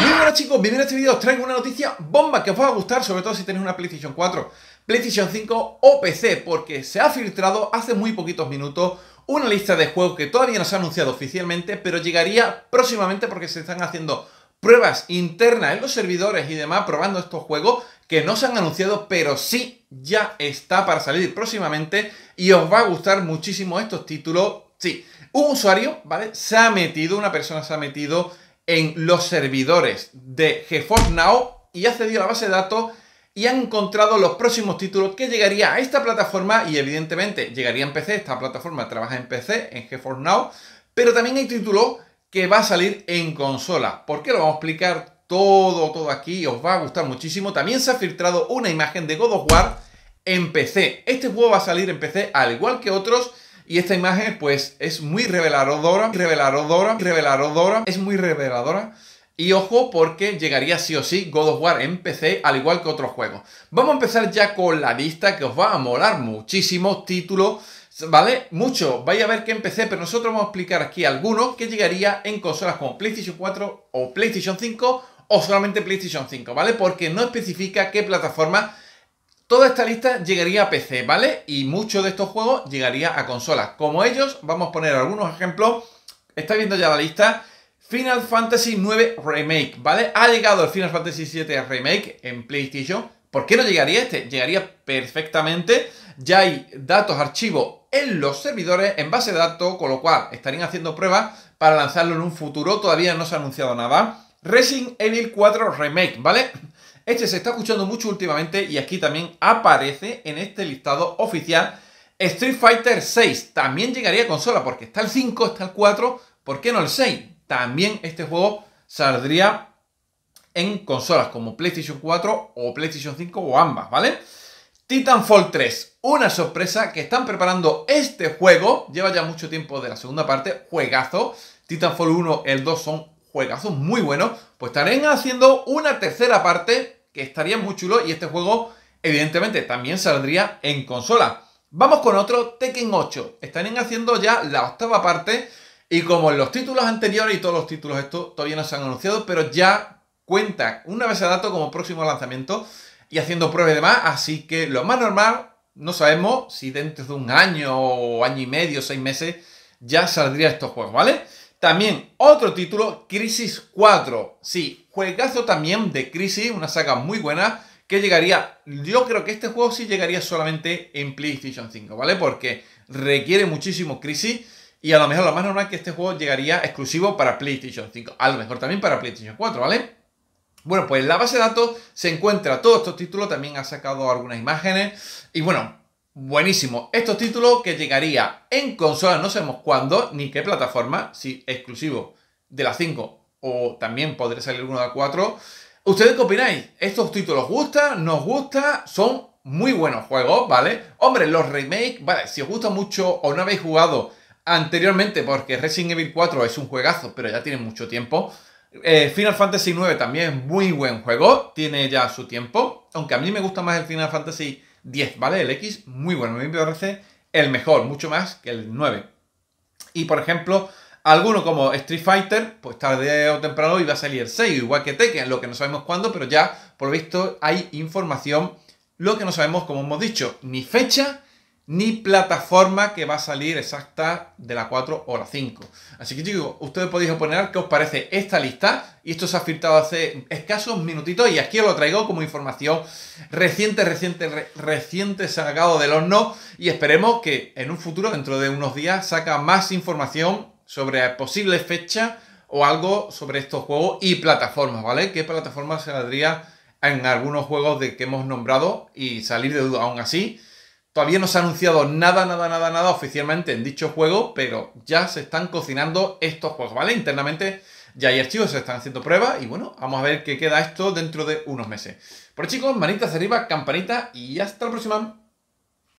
Muy chicos, bienvenidos a este vídeo. Os traigo una noticia bomba que os va a gustar, sobre todo si tenéis una PlayStation 4, PlayStation 5 o PC, porque se ha filtrado hace muy poquitos minutos una lista de juegos que todavía no se ha anunciado oficialmente, pero llegaría próximamente porque se están haciendo pruebas internas en los servidores y demás probando estos juegos que no se han anunciado, pero sí ya está para salir próximamente y os va a gustar muchísimo estos títulos. Sí, un usuario, ¿vale? Se ha metido, una persona se ha metido en los servidores de GeForce Now y ha a la base de datos y han encontrado los próximos títulos que llegaría a esta plataforma y evidentemente llegaría en PC, esta plataforma trabaja en PC, en GeForce Now, pero también hay títulos que va a salir en consola. ¿Por qué lo vamos a explicar todo, todo aquí? Os va a gustar muchísimo. También se ha filtrado una imagen de God of War en PC. Este juego va a salir en PC al igual que otros y esta imagen, pues, es muy reveladora, reveladora, reveladora, es muy reveladora. Y ojo, porque llegaría sí o sí God of War en PC, al igual que otros juegos. Vamos a empezar ya con la lista que os va a molar muchísimo. Título, ¿vale? Mucho. Vais a ver que en PC, pero nosotros vamos a explicar aquí algunos que llegaría en consolas como PlayStation 4 o PlayStation 5 o solamente PlayStation 5, ¿vale? Porque no especifica qué plataforma Toda esta lista llegaría a PC, ¿vale? Y muchos de estos juegos llegaría a consolas. Como ellos, vamos a poner algunos ejemplos. Estáis viendo ya la lista. Final Fantasy IX Remake, ¿vale? Ha llegado el Final Fantasy VII Remake en PlayStation. ¿Por qué no llegaría este? Llegaría perfectamente. Ya hay datos, archivos en los servidores, en base de datos, con lo cual estarían haciendo pruebas para lanzarlo en un futuro. Todavía no se ha anunciado nada. Resident Evil 4 Remake, ¿vale? Este se está escuchando mucho últimamente y aquí también aparece en este listado oficial. Street Fighter 6 también llegaría a consola porque está el 5, está el 4, ¿por qué no el 6? También este juego saldría en consolas como PlayStation 4 o PlayStation 5 o ambas, ¿vale? Titanfall 3, una sorpresa que están preparando este juego, lleva ya mucho tiempo de la segunda parte, juegazo. Titanfall 1, el 2 son juegazos muy buenos, pues estarían haciendo una tercera parte que estaría muy chulo y este juego evidentemente también saldría en consola. Vamos con otro Tekken 8. Estarían haciendo ya la octava parte y como en los títulos anteriores y todos los títulos estos todavía no se han anunciado, pero ya cuenta una vez a dato como próximo lanzamiento y haciendo pruebas y demás, así que lo más normal, no sabemos si dentro de un año o año y medio, seis meses, ya saldría estos juegos, ¿vale? También otro título, Crisis 4. Sí, juegazo también de Crisis, una saga muy buena que llegaría, yo creo que este juego sí llegaría solamente en PlayStation 5, ¿vale? Porque requiere muchísimo crisis y a lo mejor lo más normal es que este juego llegaría exclusivo para PlayStation 5, a lo mejor también para PlayStation 4, ¿vale? Bueno, pues en la base de datos se encuentra todos estos títulos, también ha sacado algunas imágenes y bueno, Buenísimo. Estos títulos que llegaría en consola, no sabemos cuándo ni qué plataforma, si exclusivo de la 5 o también podría salir uno de la 4. ¿Ustedes qué opináis? ¿Estos títulos gustan? ¿Nos gustan? Son muy buenos juegos, ¿vale? Hombre, los remakes, vale, si os gusta mucho o no habéis jugado anteriormente, porque Resident Evil 4 es un juegazo, pero ya tiene mucho tiempo. Eh, Final Fantasy 9 también, es muy buen juego, tiene ya su tiempo. Aunque a mí me gusta más el Final Fantasy 10, ¿vale? El X, muy bueno, a mí me parece el mejor, mucho más que el 9. Y por ejemplo, alguno como Street Fighter, pues tarde o temprano iba a salir el 6, igual que Tekken, lo que no sabemos cuándo, pero ya por lo visto hay información, lo que no sabemos, como hemos dicho, ni fecha ni plataforma que va a salir exacta de la 4 o la 5. Así que chicos, ustedes podéis oponer qué os parece esta lista. Y esto se ha filtrado hace escasos minutitos y aquí os lo traigo como información reciente, reciente, reciente sacado del horno. Y esperemos que en un futuro, dentro de unos días, saca más información sobre posibles fechas o algo sobre estos juegos y plataformas, ¿vale? ¿Qué plataforma saldría en algunos juegos de que hemos nombrado y salir de duda aún así? Todavía no se ha anunciado nada, nada, nada, nada oficialmente en dicho juego, pero ya se están cocinando estos juegos, ¿vale? Internamente ya hay archivos, se están haciendo pruebas y bueno, vamos a ver qué queda esto dentro de unos meses. Por chicos, manitas arriba, campanita y hasta la próxima.